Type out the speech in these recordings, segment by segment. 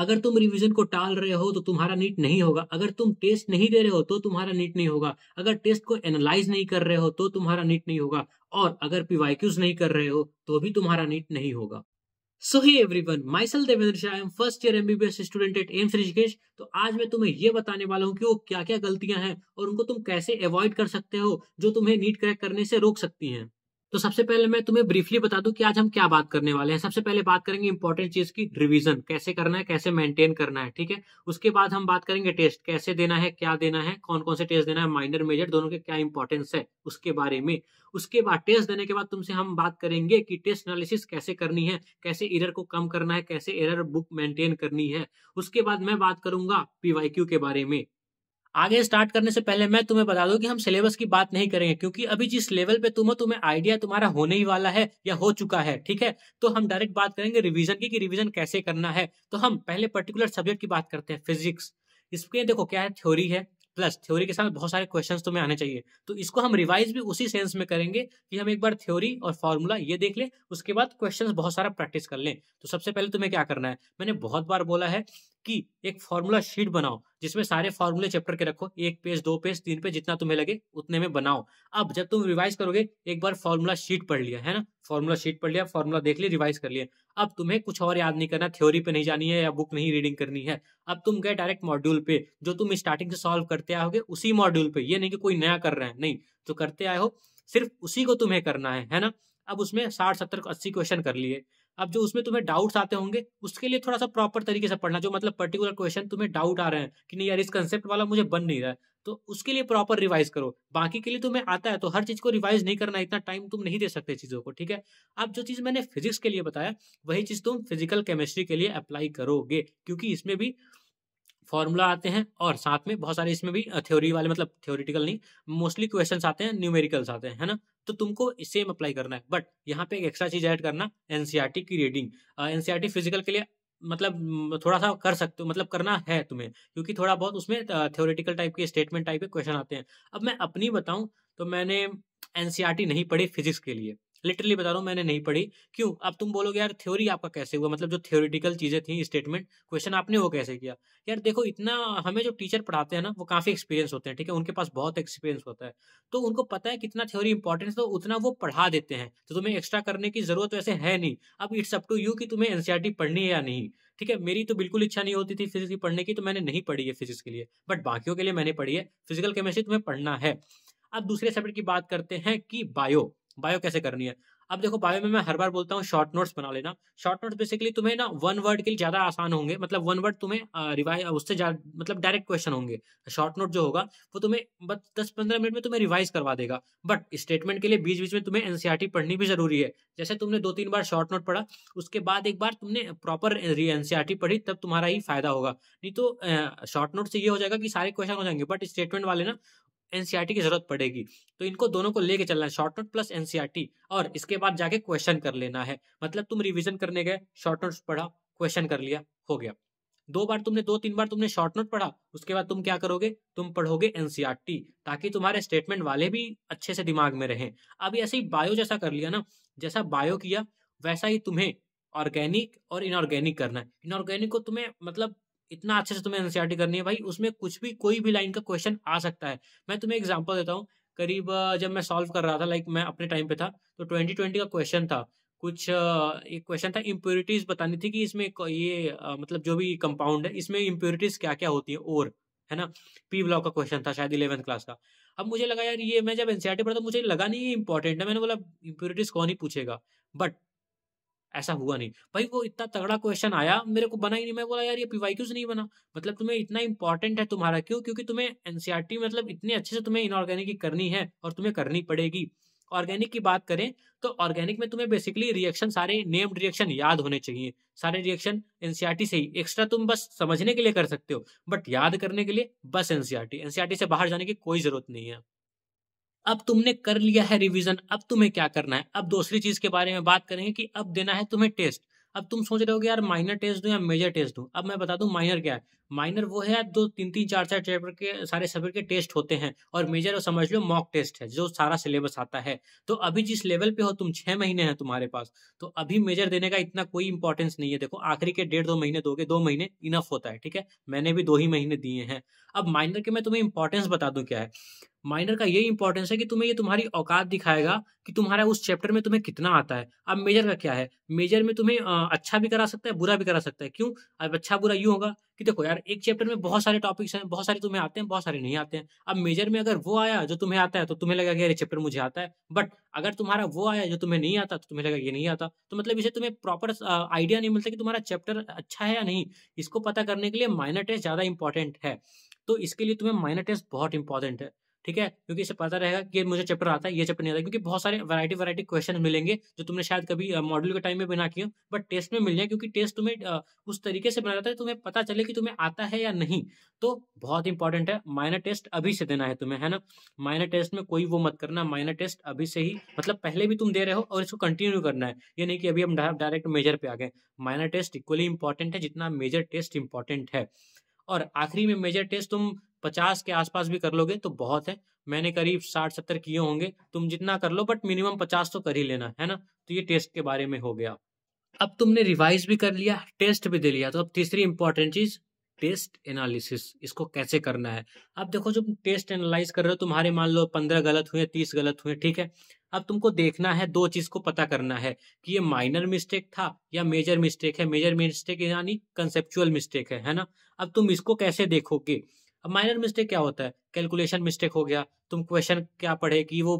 अगर तुम रिवीजन को टाल रहे हो तो तुम्हारा नीट नहीं होगा अगर तुम टेस्ट नहीं दे रहे हो तो तुम्हारा नीट नहीं होगा अगर टेस्ट को एनालाइज नहीं कर रहे हो तो तुम्हारा नीट नहीं होगा और अगर पीवाईक्यूज नहीं कर रहे हो तो भी तुम्हारा नीट नहीं होगा so hi everyone myself Devendra Shah am first year MBBS student at AIIMS Rishikesh तो आज मैं तुम्हें ये बताने वाला हूँ कि वो क्या क्या गलतियां हैं और उनको तुम कैसे अवॉइड कर सकते हो जो तुम्हें नीट क्रैक करने से रोक सकती हैं तो सबसे पहले मैं तुम्हें ब्रीफली बता दूं कि आज हम क्या बात करने वाले हैं सबसे पहले बात करेंगे इंपॉर्टेंट चीज की रिवीजन कैसे करना है कैसे मेंटेन करना है ठीक है उसके बाद हम बात करेंगे टेस्ट कैसे देना है क्या देना है कौन कौन से टेस्ट देना है माइनर मेजर दोनों के क्या इंपॉर्टेंस है उसके बारे में उसके बाद टेस्ट देने के बाद तुमसे हम बात करेंगे कि टेस्ट एनालिसिस कैसे करनी है कैसे एरर को कम करना है कैसे एरर बुक मेंटेन करनी है उसके बाद मैं बात करूंगा पीवाईक्यू के बारे में आगे स्टार्ट करने से पहले मैं तुम्हें बता दूं कि हम सिलेबस की बात नहीं करेंगे क्योंकि अभी जिस लेवल पे तुम हो तुम्हें आइडिया तुम्हारा होने ही वाला है या हो चुका है ठीक है तो हम डायरेक्ट बात करेंगे रिवीजन की कि रिवीजन कैसे करना है तो हम पहले पर्टिकुलर सब्जेक्ट की बात करते हैं फिजिक्स इसमें देखो क्या है थ्योरी है प्लस थ्योरी के साथ बहुत सारे क्वेश्चन तुम्हें आने चाहिए तो इसको हम रिवाइज भी उसी सेंस में करेंगे कि हम एक बार थ्योरी और फॉर्मूला ये देख लें उसके बाद क्वेश्चन बहुत सारा प्रैक्टिस कर लें तो सबसे पहले तुम्हें क्या करना है मैंने बहुत बार बोला है की एक फॉर्मूला शीट बनाओ जिसमें सारे फॉर्मूले चैप्टर के रखो एक पेज दो पेज तीन पेज जितना तुम्हें लगे उतने में बनाओ अब जब तुम रिवाइज करोगे एक बार फॉर्मूला शीट पढ़ लिया है ना फॉर्मूला शीट पढ़ लिया फॉर्मूला देख लिया रिवाइज कर लिया अब तुम्हें कुछ और याद नहीं करना थ्योरी पे नहीं जानी है या बुक नहीं रीडिंग करनी है अब तुम गए डायरेक्ट मॉड्यूल पे जो तुम स्टार्टिंग से सॉल्व करते आओगे उसी मॉड्यूल पे ये नहीं कि कोई नया कर रहे हैं नहीं तो करते आए हो सिर्फ उसी को तुम्हें करना है है ना अब उसमें साठ सत्तर अस्सी क्वेश्चन कर लिए अब जो उसमें तुम्हें डाउट्स आते होंगे उसके लिए थोड़ा सा प्रॉपर तरीके से पढ़ना जो मतलब पर्टिकुलर क्वेश्चन तुम्हें डाउट आ रहे हैं कि नहीं यार इस कंसेप्ट वाला मुझे बन नहीं रहा है तो उसके लिए प्रॉपर रिवाइज करो बाकी के लिए तुम्हें आता है तो हर चीज को रिवाइज नहीं करना इतना टाइम तुम नहीं दे सकते चीजों को ठीक है अब जो चीज मैंने फिजिक्स के लिए बताया वही चीज तुम फिजिकल केमिस्ट्री के लिए अप्लाई करोगे क्योंकि इसमें भी फॉर्मूला आते हैं और साथ में बहुत सारे इसमें भी थ्योरी वाले मतलब थ्योरिटिकल नहीं मोस्टली क्वेश्चन आते हैं न्यूमेरिकल्स आते हैं है ना तो तुमको सेम अप्लाई करना है बट यहाँ पे एक एक्स्ट्रा चीज ऐड करना एनसीआरटी की रीडिंग एनसीआरटी फिजिकल के लिए मतलब थोड़ा सा कर सकते हो मतलब करना है तुम्हें क्योंकि थोड़ा बहुत उसमें थ्योरेटिकल टाइप के स्टेटमेंट टाइप के क्वेश्चन आते हैं अब मैं अपनी बताऊं तो मैंने एनसीआरटी नहीं पढ़ी फिजिक्स के लिए लिटरली बता रहा हूँ मैंने नहीं पढ़ी क्यों अब तुम बोलोगे यार थ्योरी आपका कैसे हुआ मतलब जो थ्योरिटिकल चीजें थी स्टेटमेंट क्वेश्चन आपने वो कैसे किया यार देखो इतना हमें जो टीचर पढ़ाते हैं ना वो काफी एक्सपीरियंस होते हैं ठीक है उनके पास बहुत एक्सपीरियंस होता है तो उनको पता है कितना थ्योरी इंपॉर्टेंस तो उतना वो पढ़ा देते हैं तो तुम्हें एक्स्ट्रा करने की जरूरत वैसे है नहीं अब इट्स अप टू यू कि तुम्हें एनसीआरटी पढ़नी है या नहीं ठीक है मेरी तो बिल्कुल इच्छा नहीं होती थी फिजिक्स की पढ़ने की तो मैंने नहीं पढ़ी है फिजिक्स के लिए बट बाकियों के लिए मैंने पढ़ी है फिजिकल केमिस्ट्री तुम्हें पढ़ना है अब दूसरे सब्जेक्ट की बात करते हैं कि बायो बायो कैसे करनी है अब देखो बायो में मैं हर बार बोलता हूँ शॉर्ट नोट्स बना लेना शॉर्ट नोट्स बेसिकली तुम्हें ना वन वर्ड के लिए ज्यादा आसान होंगे मतलब वन वर्ड तुम्हें रिवाइज उससे मतलब डायरेक्ट क्वेश्चन होंगे शॉर्ट नोट जो होगा वो तुम्हें बस दस पंद्रह मिनट में तुम्हें रिवाइज करवा देगा बट स्टेटमेंट के लिए बीच बीच में तुम्हें एनसीआरटी e पढ़नी भी जरूरी है जैसे तुमने दो तीन बार शॉर्ट नोट पढ़ा उसके बाद एक बार तुमने प्रॉपर एनसीआरटी e पढ़ी तब तुम्हारा ही फायदा होगा नहीं तो शॉर्ट नोट से ये हो जाएगा कि सारे क्वेश्चन हो जाएंगे बट स्टेटमेंट वाले ना एनसीईआरटी e की जरूरत पड़ेगी तो इनको दोनों को लेके चलना है शॉर्ट नोट प्लस एनसीईआरटी और इसके बाद जाके क्वेश्चन कर लेना है मतलब तुम रिविजन करने गए शॉर्ट नोट पढ़ा क्वेश्चन कर लिया हो गया दो बार तुमने दो तीन बार तुमने शॉर्ट नोट पढ़ा उसके बाद तुम क्या करोगे तुम पढ़ोगे एनसीआरटी e ताकि तुम्हारे स्टेटमेंट वाले भी अच्छे से दिमाग में रहें अब ऐसे ही बायो जैसा कर लिया ना जैसा बायो किया वैसा ही तुम्हें ऑर्गेनिक और इनऑर्गेनिक करना है इनऑर्गेनिक को तुम्हें मतलब इतना अच्छे से तुम्हें एनसीआरटी करनी है भाई उसमें कुछ भी कोई भी लाइन का क्वेश्चन आ सकता है मैं तुम्हें एग्जाम्पल देता हूँ करीब जब मैं सॉल्व कर रहा था लाइक मैं अपने टाइम पे था तो ट्वेंटी ट्वेंटी का क्वेश्चन था कुछ एक क्वेश्चन था इम्प्योरिटीज बतानी थी कि इसमें ये मतलब जो भी कंपाउंड है इसमें इम्प्योरिटीज क्या क्या होती है और है ना पी ब्लॉक का क्वेश्चन था शायद इलेवंथ क्लास का अब मुझे लगा यार ये मैं जब एनसीआरटी पढ़ा तो मुझे लगा नहीं ये इंपॉर्टेंट है मैंने बोला इम्प्योरिटीज कौन ही पूछेगा बट ऐसा हुआ नहीं भाई वो इतना तगड़ा क्वेश्चन आया मेरे को बना ही नहीं मैं बोला यार ये पीवाई से नहीं बना मतलब तुम्हें इतना इंपॉर्टेंट है तुम्हारा क्यों क्योंकि तुम्हें एनसीआरटी e मतलब इतने अच्छे से तुम्हें इनऑर्गेनिक करनी है और तुम्हें करनी पड़ेगी ऑर्गेनिक की बात करें तो ऑर्गेनिक में तुम्हें बेसिकली रिएक्शन सारे नेम्ड रिएक्शन याद होने चाहिए सारे रिएक्शन एनसीआरटी e से ही एक्स्ट्रा तुम बस समझने के लिए कर सकते हो बट याद करने के लिए बस एनसीआरटी एनसीआरटी e से बाहर जाने की कोई जरूरत नहीं है अब तुमने कर लिया है रिवीजन अब तुम्हें क्या करना है अब दूसरी चीज के बारे में बात करेंगे कि अब देना है तुम्हें टेस्ट अब तुम सोच रहे हो यार माइनर टेस्ट दो या मेजर टेस्ट दो अब मैं बता दू माइनर क्या है माइनर वो है दो तीन तीन चार चार चैप्टर के सारे सब्जेक्ट के टेस्ट होते हैं और मेजर समझ लो मॉक टेस्ट है जो सारा सिलेबस आता है तो अभी जिस लेवल पे हो तुम छह महीने हैं तुम्हारे पास तो अभी मेजर देने का इतना कोई इंपॉर्टेंस नहीं है देखो आखिरी के डेढ़ दो महीने दोगे दो महीने इनफ होता है ठीक है मैंने भी दो ही महीने दिए हैं अब माइनर के मैं तुम्हें इंपॉर्टेंस बता दूं क्या है माइनर का ये इंपॉर्टेंस है कि तुम्हें ये तुम्हारी औकात दिखाएगा कि तुम्हारा उस चैप्टर में तुम्हें कितना आता है अब मेजर का क्या है मेजर में तुम्हें अच्छा भी करा सकता है बुरा भी करा सकता है क्यों अब अच्छा बुरा यूँ होगा कि देखो यार एक चैप्टर में बहुत सारे टॉपिक्स हैं बहुत सारे तुम्हें आते हैं बहुत सारे नहीं आते हैं अब मेजर में अगर वो आया जो तुम्हें आता है तो तुम्हें कि यार चैप्टर मुझे आता है बट अगर तुम्हारा वो आया जो तुम्हें नहीं आता तो तुम्हें लगा ये नहीं आता तो मतलब इसे तुम्हें प्रॉपर आइडिया नहीं मिलता कि तुम्हारा चैप्टर अच्छा है या नहीं इसको पता करने के लिए माइनर टेस्ट ज़्यादा इंपॉर्टेंट है तो इसके लिए तुम्हें माइनर टेस्ट बहुत इंपॉर्टेंट है ठीक है क्योंकि इसे पता रहेगा कि मुझे चैप्टर आता है ये चैप्टर नहीं आता क्योंकि बहुत सारे वैरायटी वैरायटी क्वेश्चन मिलेंगे जो तुमने शायद कभी मॉडल के टाइम में बना किए बट टेस्ट में मिल जाए क्योंकि टेस्ट तुम्हें उस तरीके से बनाया जाता है तुम्हें पता चले कि तुम्हें आता है या नहीं तो बहुत इंपॉर्टेंट है माइनर टेस्ट अभी से देना है तुम्हें है ना माइनर टेस्ट में कोई वो मत करना माइनर टेस्ट अभी से ही मतलब पहले भी तुम दे रहे हो और इसको कंटिन्यू करना है ये नहीं कि अभी हम डायरेक्ट मेजर पे आ गए माइनर टेस्ट इक्वली इंपॉर्टेंट है जितना मेजर टेस्ट इंपॉर्टेंट है और आखिरी में मेजर टेस्ट तुम पचास के आसपास भी कर लोगे तो बहुत है मैंने करीब साठ सत्तर किए होंगे तुम जितना कर लो बट मिनिमम पचास तो कर ही लेना है ना तो ये टेस्ट के बारे में हो गया अब तुमने रिवाइज भी कर लिया टेस्ट भी दे लिया तो अब तीसरी इंपॉर्टेंट चीज टेस्ट एनालिसिस इसको कैसे करना है अब देखो जब टेस्ट एनालाइज कर रहे हो तुम्हारे मान लो पंद्रह गलत हुए तीस गलत हुए ठीक है अब तुमको देखना है दो चीज को पता करना है कि ये माइनर मिस्टेक था या मेजर मिस्टेक है मेजर मिस्टेक यानी कंसेप्चुअल मिस्टेक है है ना अब तुम इसको कैसे देखोगे अब माइनर मिस्टेक क्या होता है कैलकुलेशन मिस्टेक हो गया तुम क्वेश्चन क्या पढ़े कि वो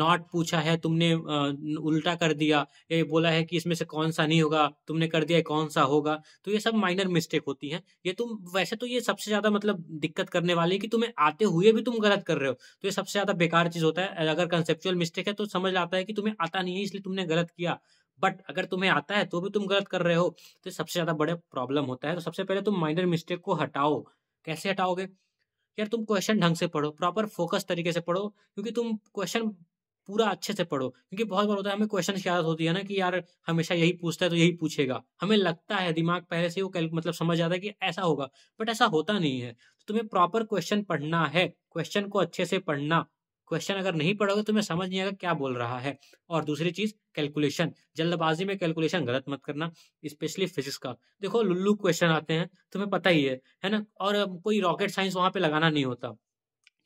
नॉट पूछा है तुमने आ, उल्टा कर दिया ये बोला है कि इसमें से कौन सा नहीं होगा तुमने कर दिया कौन सा होगा तो ये सब माइनर मिस्टेक होती हैं ये तुम वैसे तो ये सबसे ज़्यादा मतलब दिक्कत करने वाली है कि तुम्हें आते हुए भी तुम गलत कर रहे हो तो ये सबसे ज़्यादा बेकार चीज़ होता है अगर कंसेप्चुअल मिस्टेक है तो समझ आता है कि तुम्हें आता नहीं है इसलिए तुमने गलत किया बट अगर तुम्हें आता है तो भी तुम गलत कर रहे हो तो सबसे ज़्यादा बड़े प्रॉब्लम होता है तो सबसे पहले तुम माइनर मिस्टेक को हटाओ कैसे हटाओगे यार तुम क्वेश्चन ढंग से पढ़ो प्रॉपर फोकस तरीके से पढ़ो क्योंकि तुम क्वेश्चन पूरा अच्छे से पढ़ो क्योंकि बहुत बार होता है हमें क्वेश्चन की आदत होती है ना कि यार हमेशा यही पूछता है तो यही पूछेगा हमें लगता है दिमाग पहले से वो मतलब समझ जाता है कि ऐसा होगा बट ऐसा होता नहीं है तो तुम्हें प्रॉपर क्वेश्चन पढ़ना है क्वेश्चन को अच्छे से पढ़ना क्वेश्चन अगर नहीं पढ़ोगे तुम्हें तो समझ नहीं आएगा क्या बोल रहा है और दूसरी चीज कैलकुलेशन जल्दबाजी में कैलकुलेशन गलत मत करना स्पेशली फिजिक्स का देखो लुल्लू क्वेश्चन आते हैं तुम्हें पता ही है है ना और कोई रॉकेट साइंस वहां पे लगाना नहीं होता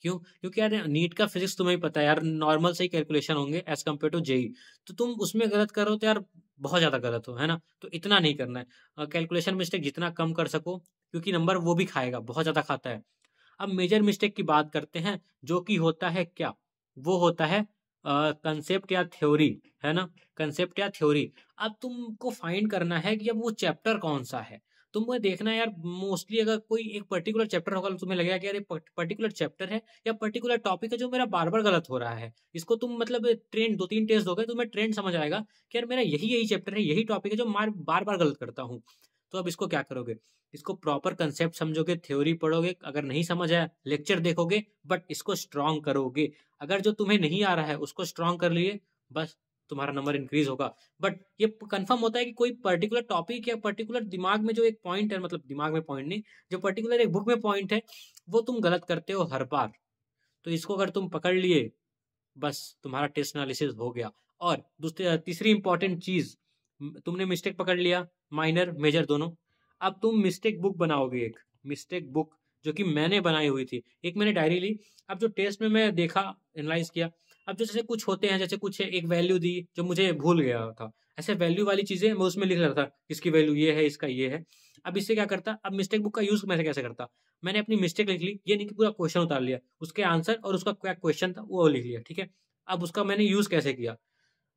क्यों क्योंकि यार नीट का फिजिक्स तुम्हें पता है यार नॉर्मल से ही कैलकुलेशन होंगे एज कम्पेयर टू जेई तो तुम उसमें गलत करो तो यार बहुत ज़्यादा गलत हो है ना तो इतना नहीं करना है कैलकुलेशन मिस्टेक जितना कम कर सको क्योंकि नंबर वो भी खाएगा बहुत ज़्यादा खाता है अब मेजर मिस्टेक की बात करते हैं जो कि होता है क्या वो होता है कंसेप्ट uh, या थ्योरी है ना कंसेप्ट या थ्योरी अब तुमको फाइंड करना है कि अब वो चैप्टर कौन सा है तुम्हें देखना है यार मोस्टली अगर कोई एक पर्टिकुलर चैप्टर होगा तुम्हें लगेगा कि यार पर्टिकुलर चैप्टर है या पर्टिकुलर टॉपिक है जो मेरा बार बार गलत हो रहा है इसको तुम मतलब ट्रेंड दो तीन टेस्ट दोगे तुम्हें ट्रेंड समझ आएगा कि यार मेरा यही यही चैप्टर है यही टॉपिक है जो मैं बार बार गलत करता हूँ तो अब इसको क्या करोगे इसको प्रॉपर कंसेप्ट समझोगे थ्योरी पढ़ोगे अगर नहीं समझ आया लेक्चर देखोगे बट इसको स्ट्रांग करोगे अगर जो तुम्हें नहीं आ रहा है उसको स्ट्रांग कर लिए बस तुम्हारा नंबर इंक्रीज होगा बट ये कंफर्म होता है कि कोई पर्टिकुलर टॉपिक या पर्टिकुलर दिमाग में जो एक पॉइंट है मतलब दिमाग में पॉइंट नहीं जो पर्टिकुलर एक बुक में पॉइंट है वो तुम गलत करते हो हर बार तो इसको अगर तुम पकड़ लिए बस तुम्हारा टेस्ट एनालिसिस हो गया और दूसरी तीसरी इंपॉर्टेंट चीज तुमने मिस्टेक पकड़ लिया माइनर मेजर दोनों अब तुम मिस्टेक बुक बनाओगे एक मिस्टेक बुक जो कि मैंने बनाई हुई थी एक मैंने डायरी ली अब जो टेस्ट में मैं देखा एनालाइज किया अब जो जैसे कुछ होते हैं जैसे कुछ एक वैल्यू दी जो मुझे भूल गया था ऐसे वैल्यू वाली चीज़ें मैं उसमें लिख रहा था इसकी वैल्यू ये है इसका ये है अब इससे क्या करता अब मिस्टेक बुक का यूज़ मैं कैसे करता मैंने अपनी मिस्टेक लिख ली ये नहीं कि पूरा क्वेश्चन उतार लिया उसके आंसर और उसका क्या क्वेश्चन था वो लिख लिया ठीक है अब उसका मैंने यूज़ कैसे किया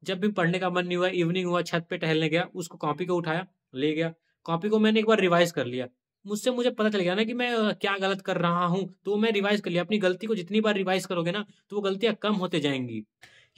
जब भी पढ़ने का मन नहीं हुआ इवनिंग हुआ छत पे टहलने गया उसको कॉपी को उठाया ले गया कॉपी को मैंने एक बार रिवाइज कर लिया मुझसे मुझे पता चल गया ना कि मैं क्या गलत कर रहा हूँ तो मैं रिवाइज कर लिया अपनी गलती को जितनी बार रिवाइज करोगे ना तो वो गलतियाँ कम होते जाएंगी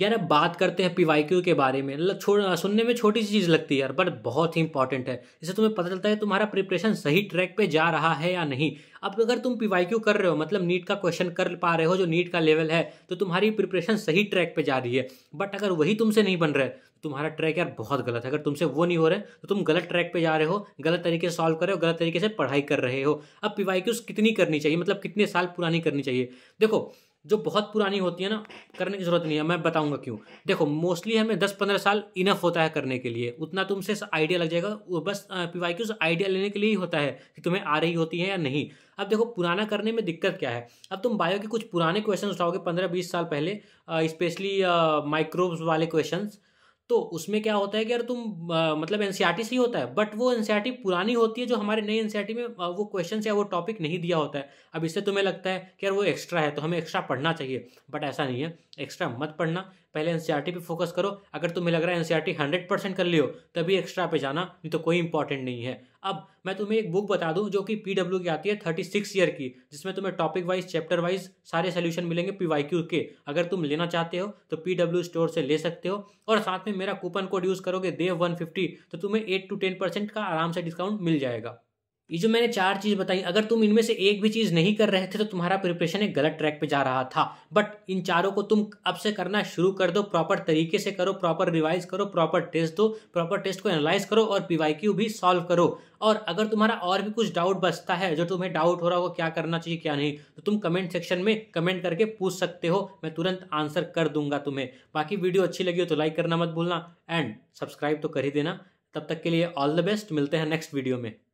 यार अब बात करते हैं क्यू के बारे में छोड़ सुनने में छोटी सी चीज़ लगती है यार बट बहुत ही इंपॉर्टेंट है इससे तुम्हें पता चलता है तुम्हारा प्रिपरेशन सही ट्रैक पे जा रहा है या नहीं अब अगर तुम क्यू कर रहे हो मतलब नीट का क्वेश्चन कर पा रहे हो जो नीट का लेवल है तो तुम्हारी प्रिपरेशन सही ट्रैक पे जा रही है बट अगर वही तुमसे नहीं बन रहा है तुम्हारा ट्रैक यार बहुत गलत है अगर तुमसे वो नहीं हो रहे तो तुम गलत ट्रैक पे जा रहे हो गलत तरीके से सॉल्व कर रहे हो गलत तरीके से पढ़ाई कर रहे हो अब पी कितनी करनी चाहिए मतलब कितने साल पुरानी करनी चाहिए देखो जो बहुत पुरानी होती है ना करने की ज़रूरत नहीं है मैं बताऊंगा क्यों देखो मोस्टली हमें दस पंद्रह साल इनफ होता है करने के लिए उतना तुमसे आइडिया लग जाएगा वो बस पी वाई आइडिया लेने के लिए ही होता है कि तुम्हें आ रही होती है या नहीं अब देखो पुराना करने में दिक्कत क्या है अब तुम बायो के कुछ पुराने क्वेश्चन उठाओगे पंद्रह बीस साल पहले स्पेशली माइक्रोब्स वाले क्वेश्चन तो उसमें क्या होता है कि यार तुम आ, मतलब एनसीईआरटी से ही होता है बट वो एनसीईआरटी पुरानी होती है जो हमारे नई एनसीईआरटी में वो क्वेश्चन या वो टॉपिक नहीं दिया होता है अब इससे तुम्हें लगता है कि यार वो एक्स्ट्रा है तो हमें एक्स्ट्रा पढ़ना चाहिए बट ऐसा नहीं है एक्स्ट्रा मत पढ़ना पहले एनसीईआरटी e पे फोकस करो अगर तुम्हें लग रहा है एनसीईआरटी हंड्रेड परसेंट कर लियो तभी एक्स्ट्रा पे जाना नहीं तो कोई इंपॉर्टेंट नहीं है अब मैं तुम्हें एक बुक बता दूं जो कि पी डब्ल्यू की आती है थर्टी सिक्स ईयर की जिसमें तुम्हें टॉपिक वाइज चैप्टर वाइज सारे सोल्यूशन मिलेंगे पी वाई क्यू के अगर तुम लेना चाहते हो तो पी स्टोर से ले सकते हो और साथ में मेरा कूपन कोड यूज़ करोगे देव वन फिफ्टी तो तुम्हें एट टू टेन परसेंट का आराम से डिस्काउंट मिल जाएगा ये जो मैंने चार चीज़ बताई अगर तुम इनमें से एक भी चीज़ नहीं कर रहे थे तो तुम्हारा प्रिपरेशन एक गलत ट्रैक पे जा रहा था बट इन चारों को तुम अब से करना शुरू कर दो प्रॉपर तरीके से करो प्रॉपर रिवाइज करो प्रॉपर टेस्ट दो प्रॉपर टेस्ट को एनालाइज करो और पीवाईक्यू भी सॉल्व करो और अगर तुम्हारा और भी कुछ डाउट बचता है जो तुम्हें डाउट हो रहा होगा क्या करना चाहिए क्या नहीं तो तुम कमेंट सेक्शन में कमेंट करके पूछ सकते हो मैं तुरंत आंसर कर दूंगा तुम्हें बाकी वीडियो अच्छी लगी हो तो लाइक करना मत भूलना एंड सब्सक्राइब तो कर ही देना तब तक के लिए ऑल द बेस्ट मिलते हैं नेक्स्ट वीडियो में